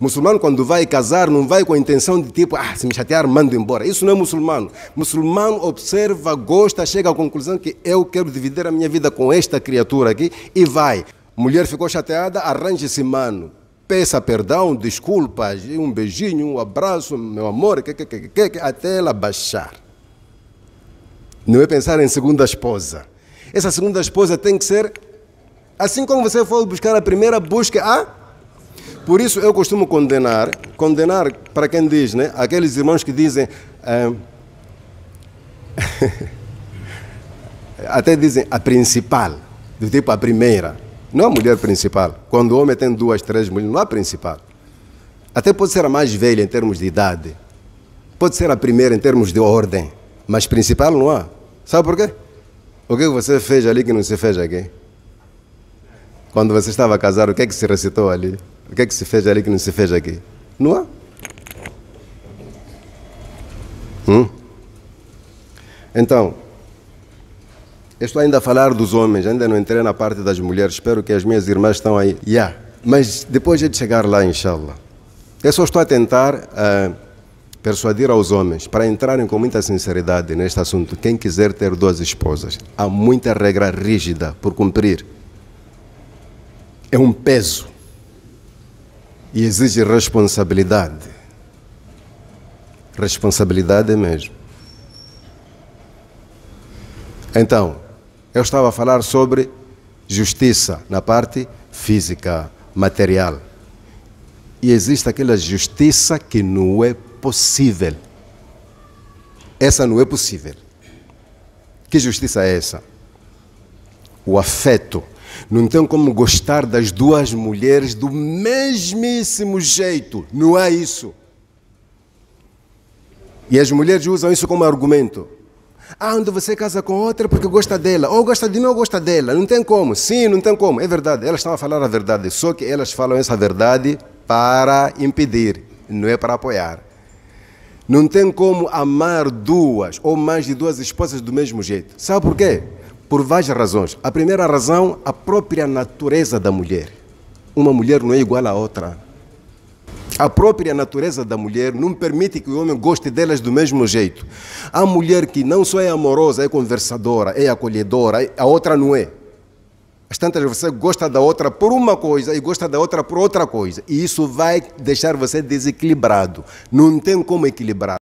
Muçulmano, quando vai casar, não vai com a intenção de tipo, ah, se me chatear, mando embora. Isso não é muçulmano. Muçulmano observa, gosta, chega à conclusão que eu quero dividir a minha vida com esta criatura aqui e vai. Mulher ficou chateada, arranje-se, mano. Peça perdão, desculpas, um beijinho, um abraço, meu amor, que, que, que, que, até ela baixar. Não é pensar em segunda esposa. Essa segunda esposa tem que ser assim como você foi buscar a primeira busca a por isso eu costumo condenar, condenar para quem diz, né? Aqueles irmãos que dizem. Ah, até dizem a principal, do tipo a primeira. Não a mulher principal. Quando o homem tem duas, três mulheres, não há principal. Até pode ser a mais velha em termos de idade. Pode ser a primeira em termos de ordem. Mas principal não há. Sabe por quê? O que você fez ali que não se fez aqui? Quando você estava a casar, o que é que se recitou ali? O que é que se fez ali que não se fez aqui? Não há. Hum? Então, estou ainda a falar dos homens, ainda não entrei na parte das mulheres. Espero que as minhas irmãs estão aí. Yeah. Mas depois de chegar lá, inshallah. Eu só estou a tentar uh, persuadir aos homens para entrarem com muita sinceridade neste assunto. Quem quiser ter duas esposas, há muita regra rígida por cumprir. É um peso e exige responsabilidade. Responsabilidade mesmo. Então, eu estava a falar sobre justiça na parte física, material. E existe aquela justiça que não é possível. Essa não é possível. Que justiça é essa? O afeto não tem como gostar das duas mulheres do mesmíssimo jeito. Não há é isso. E as mulheres usam isso como argumento. Ah, onde você casa com outra porque gosta dela, ou gosta de mim ou gosta dela. Não tem como. Sim, não tem como. É verdade. Elas estão a falar a verdade. Só que elas falam essa verdade para impedir, não é para apoiar. Não tem como amar duas ou mais de duas esposas do mesmo jeito. Sabe por quê? por várias razões. A primeira razão, a própria natureza da mulher. Uma mulher não é igual à outra. A própria natureza da mulher não permite que o homem goste delas do mesmo jeito. A mulher que não só é amorosa, é conversadora, é acolhedora, é- a outra não é. as tantas você gosta da outra por uma coisa e gosta da outra por outra coisa. E isso vai deixar você desequilibrado. Não tem como equilibrar.